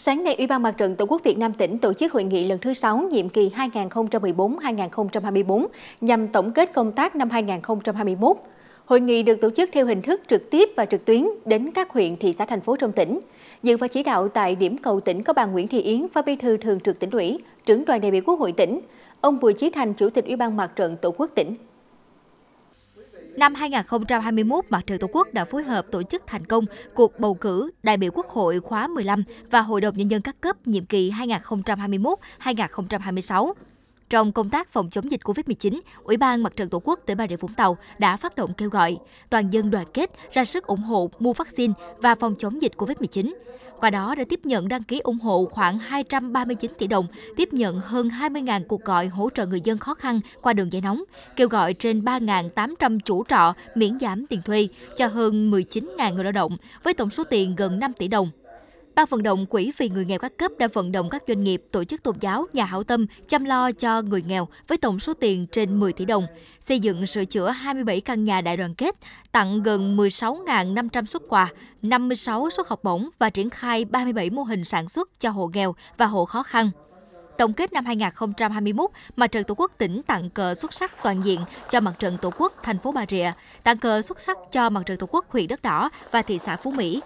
Sáng nay, Ủy ban Mặt trận Tổ quốc Việt Nam tỉnh tổ chức hội nghị lần thứ 6 nhiệm kỳ 2014-2024 nhằm tổng kết công tác năm 2021. Hội nghị được tổ chức theo hình thức trực tiếp và trực tuyến đến các huyện, thị xã, thành phố trong tỉnh. Dự và chỉ đạo tại điểm cầu tỉnh có bà Nguyễn Thị Yến, Phó Bí thư Thường trực tỉnh ủy, trưởng đoàn đại biểu Quốc hội tỉnh, ông Bùi Chí Thành, Chủ tịch Ủy ban Mặt trận Tổ quốc tỉnh. Năm 2021, Mặt trận Tổ quốc đã phối hợp tổ chức thành công cuộc bầu cử đại biểu Quốc hội khóa 15 và Hội đồng Nhân dân các cấp nhiệm kỳ 2021-2026. Trong công tác phòng chống dịch COVID-19, Ủy ban Mặt trận Tổ quốc tỉnh Bà Rịa Vũng Tàu đã phát động kêu gọi toàn dân đoàn kết ra sức ủng hộ mua vaccine và phòng chống dịch COVID-19. Qua đó đã tiếp nhận đăng ký ủng hộ khoảng 239 tỷ đồng, tiếp nhận hơn 20.000 cuộc gọi hỗ trợ người dân khó khăn qua đường dây nóng, kêu gọi trên 3.800 chủ trọ miễn giảm tiền thuê cho hơn 19.000 người lao động với tổng số tiền gần 5 tỷ đồng. Ban vận động Quỹ vì người nghèo các cấp đã vận động các doanh nghiệp, tổ chức tôn giáo, nhà hảo tâm chăm lo cho người nghèo với tổng số tiền trên 10 tỷ đồng, xây dựng sửa chữa 27 căn nhà đại đoàn kết, tặng gần 16.500 xuất quà, 56 suất học bổng và triển khai 37 mô hình sản xuất cho hộ nghèo và hộ khó khăn. Tổng kết năm 2021, Mặt trận Tổ quốc tỉnh tặng cờ xuất sắc toàn diện cho Mặt trận Tổ quốc thành phố Bà Rịa, tặng cờ xuất sắc cho Mặt trận Tổ quốc huyện Đất Đỏ và thị xã Phú Mỹ,